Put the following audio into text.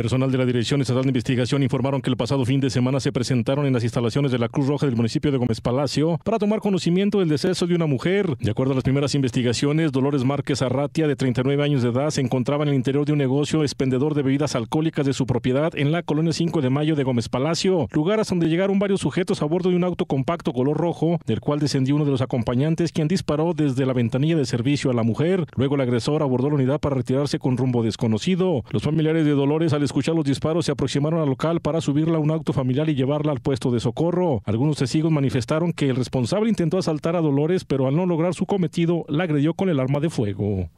Personal de la Dirección Estatal de Investigación informaron que el pasado fin de semana se presentaron en las instalaciones de la Cruz Roja del municipio de Gómez Palacio para tomar conocimiento del deceso de una mujer. De acuerdo a las primeras investigaciones, Dolores Márquez Arratia, de 39 años de edad, se encontraba en el interior de un negocio expendedor de bebidas alcohólicas de su propiedad en la colonia 5 de Mayo de Gómez Palacio, lugar donde llegaron varios sujetos a bordo de un auto compacto color rojo, del cual descendió uno de los acompañantes quien disparó desde la ventanilla de servicio a la mujer. Luego el agresor abordó la unidad para retirarse con rumbo desconocido. Los familiares de Dolores al escuchar los disparos, se aproximaron al local para subirla a un auto familiar y llevarla al puesto de socorro. Algunos testigos manifestaron que el responsable intentó asaltar a Dolores, pero al no lograr su cometido, la agredió con el arma de fuego.